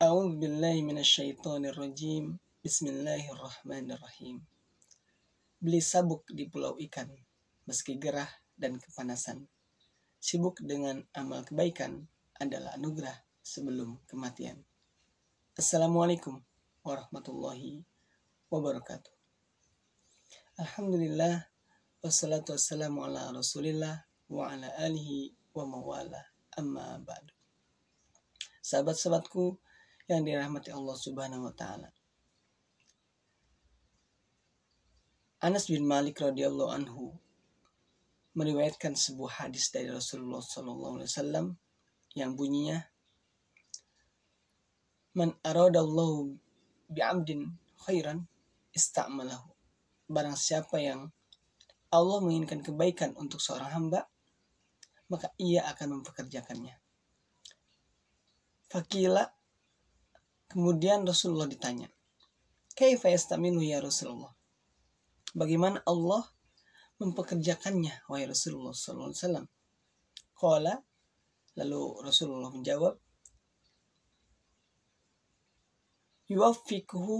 أعوذ بالله من الsyaitan rajim Bismillahirrahmanirrahim Beli sabuk di pulau ikan Meski gerah dan kepanasan Sibuk dengan amal kebaikan adalah anugerah sebelum kematian Assalamualaikum warahmatullahi wabarakatuh Alhamdulillah Wassalatu wassalamu ala rasulillah Wa ala alihi wa mawala Amma ba'du Sahabat-sahabatku yang dirahmati Allah Subhanahu wa taala. Anas bin Malik radhiyallahu anhu meriwayatkan sebuah hadis dari Rasulullah sallallahu alaihi wasallam yang bunyinya Man aradallahu bi'amdin khairan istamalahu. Barang siapa yang Allah menginginkan kebaikan untuk seorang hamba, maka ia akan mempekerjakannya. Fakila Kemudian Rasulullah ditanya, "Kaifa yastaminu ya Rasulullah?" Bagaimana Allah mempekerjakannya wahai Rasulullah sallallahu alaihi wasallam? Qala lalu Rasulullah menjawab, "Yuwaffiquhu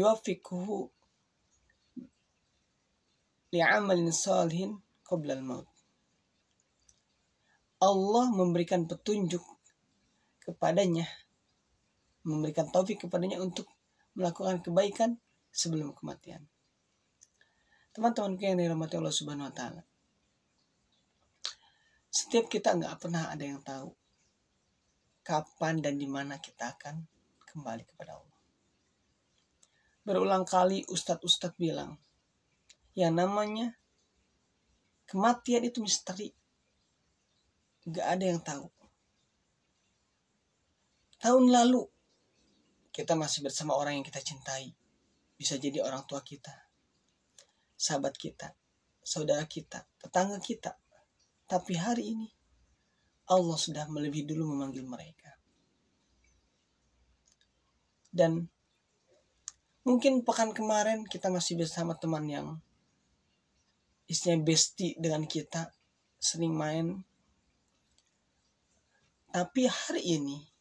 yuwaffiquhu li'amalin salihin qabla al-maut." Allah memberikan petunjuk kepadanya memberikan taufik kepadanya untuk melakukan kebaikan sebelum kematian. Teman-temanku yang dirahmati Allah Subhanahu wa taala. Setiap kita nggak pernah ada yang tahu kapan dan di mana kita akan kembali kepada Allah. Berulang kali ustadz-ustadz bilang, yang namanya kematian itu misteri. nggak ada yang tahu. Tahun lalu kita masih bersama orang yang kita cintai. Bisa jadi orang tua kita, sahabat kita, saudara kita, tetangga kita. Tapi hari ini Allah sudah melebihi dulu memanggil mereka. Dan mungkin pekan kemarin kita masih bersama teman yang istilahnya besti dengan kita, sering main. Tapi hari ini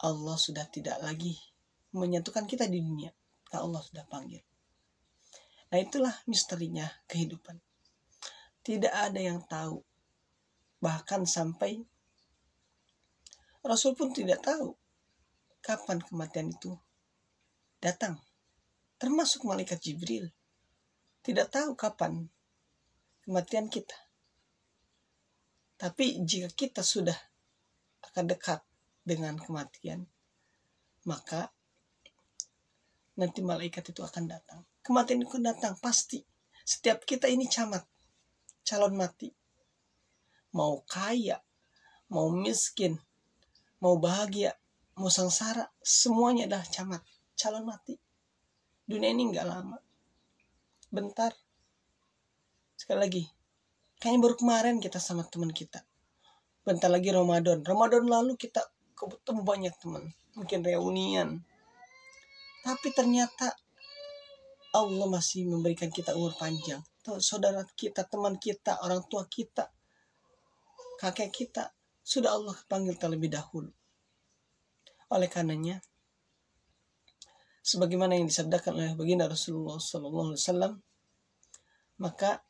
Allah sudah tidak lagi menyatukan kita di dunia. Nah, Allah sudah panggil. Nah, itulah misterinya kehidupan. Tidak ada yang tahu. Bahkan sampai Rasul pun tidak tahu kapan kematian itu datang. Termasuk malaikat Jibril. Tidak tahu kapan kematian kita. Tapi jika kita sudah akan dekat dengan kematian, maka nanti malaikat itu akan datang. Kematian itu datang pasti. Setiap kita ini camat, calon mati. Mau kaya, mau miskin, mau bahagia, mau sengsara, semuanya dah camat, calon mati. Dunia ini nggak lama. Bentar. Sekali lagi, kayaknya baru kemarin kita sama teman kita. Bentar lagi Ramadan. Ramadan lalu kita kau ketemu banyak teman mungkin reunian tapi ternyata Allah masih memberikan kita umur panjang saudara kita teman kita orang tua kita kakek kita sudah Allah panggil terlebih dahulu oleh karenanya sebagaimana yang disabdakan oleh baginda Rasulullah Sallallahu Alaihi Wasallam, maka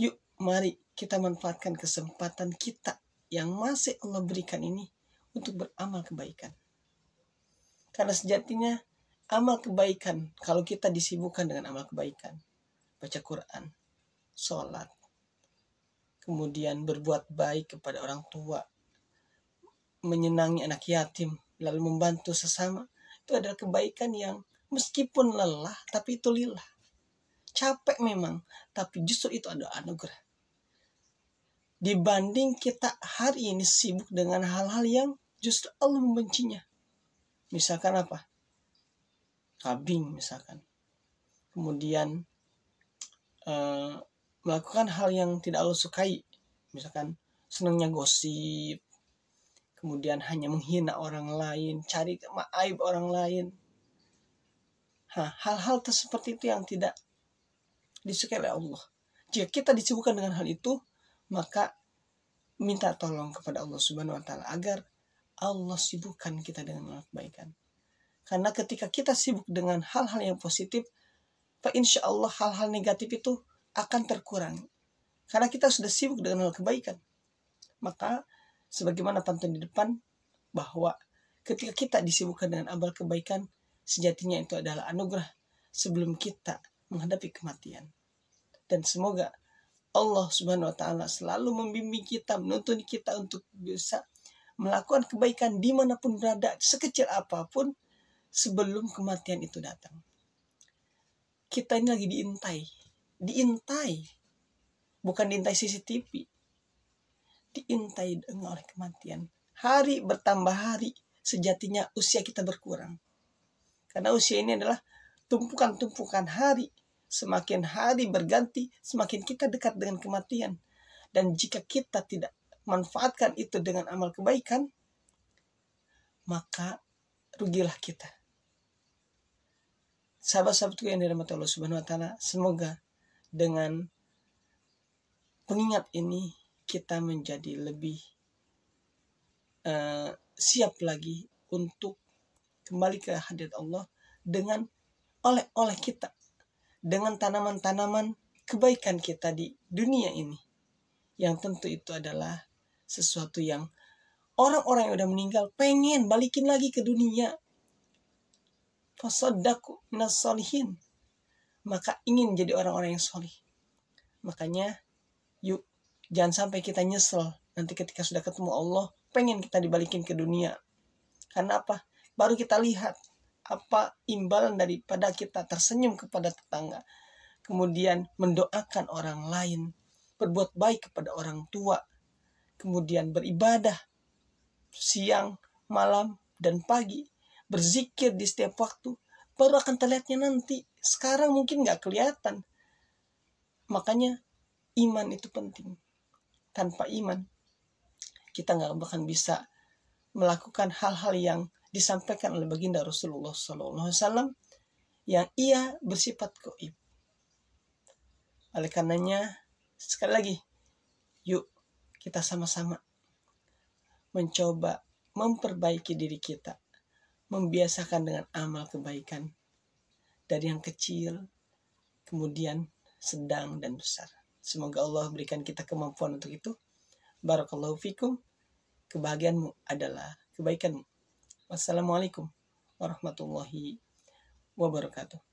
yuk mari kita manfaatkan kesempatan kita yang masih Allah berikan ini untuk beramal kebaikan. Karena sejatinya amal kebaikan kalau kita disibukkan dengan amal kebaikan. Baca Quran, sholat, kemudian berbuat baik kepada orang tua, menyenangi anak yatim, lalu membantu sesama, itu adalah kebaikan yang meskipun lelah, tapi itu lillah. Capek memang, tapi justru itu ada anugerah. Dibanding kita hari ini sibuk dengan hal-hal yang justru Allah membencinya. Misalkan apa? Kambing misalkan. Kemudian uh, melakukan hal yang tidak Allah sukai. Misalkan senangnya gosip, kemudian hanya menghina orang lain, cari aib orang lain. Hal-hal nah, seperti itu yang tidak disukai oleh Allah. Jika kita disibukkan dengan hal itu, maka minta tolong kepada Allah Subhanahu wa taala agar Allah sibukkan kita dengan hal kebaikan. Karena ketika kita sibuk dengan hal-hal yang positif, insya Allah hal-hal negatif itu akan terkurang, Karena kita sudah sibuk dengan hal kebaikan. Maka, sebagaimana pantun di depan, bahwa ketika kita disibukkan dengan amal kebaikan, sejatinya itu adalah anugerah sebelum kita menghadapi kematian. Dan semoga Allah Subhanahu wa taala selalu membimbing kita, menuntun kita untuk bisa melakukan kebaikan dimanapun berada, sekecil apapun, sebelum kematian itu datang. Kita ini lagi diintai. Diintai. Bukan diintai CCTV. Diintai dengan oleh kematian. Hari bertambah hari, sejatinya usia kita berkurang. Karena usia ini adalah tumpukan-tumpukan hari. Semakin hari berganti, semakin kita dekat dengan kematian. Dan jika kita tidak manfaatkan itu dengan amal kebaikan, maka rugilah kita. Sahabat-sahabatku yang dirahmati Allah Subhanahu wa taala, semoga dengan pengingat ini kita menjadi lebih uh, siap lagi untuk kembali ke hadirat Allah dengan oleh-oleh kita, dengan tanaman-tanaman kebaikan kita di dunia ini. Yang tentu itu adalah sesuatu yang orang-orang yang udah meninggal pengen balikin lagi ke dunia. Fasaddaku minas Maka ingin jadi orang-orang yang solih. Makanya yuk jangan sampai kita nyesel nanti ketika sudah ketemu Allah pengen kita dibalikin ke dunia. Karena apa? Baru kita lihat apa imbalan daripada kita tersenyum kepada tetangga. Kemudian mendoakan orang lain, berbuat baik kepada orang tua, kemudian beribadah siang, malam, dan pagi, berzikir di setiap waktu, baru akan terlihatnya nanti. Sekarang mungkin nggak kelihatan. Makanya iman itu penting. Tanpa iman, kita nggak bahkan bisa melakukan hal-hal yang disampaikan oleh baginda Rasulullah SAW yang ia bersifat goib. Oleh karenanya, sekali lagi, yuk kita sama-sama mencoba memperbaiki diri kita, membiasakan dengan amal kebaikan dari yang kecil, kemudian sedang dan besar. Semoga Allah berikan kita kemampuan untuk itu. Barakallahu fikum. Kebahagiaanmu adalah kebaikanmu. Wassalamualaikum warahmatullahi wabarakatuh.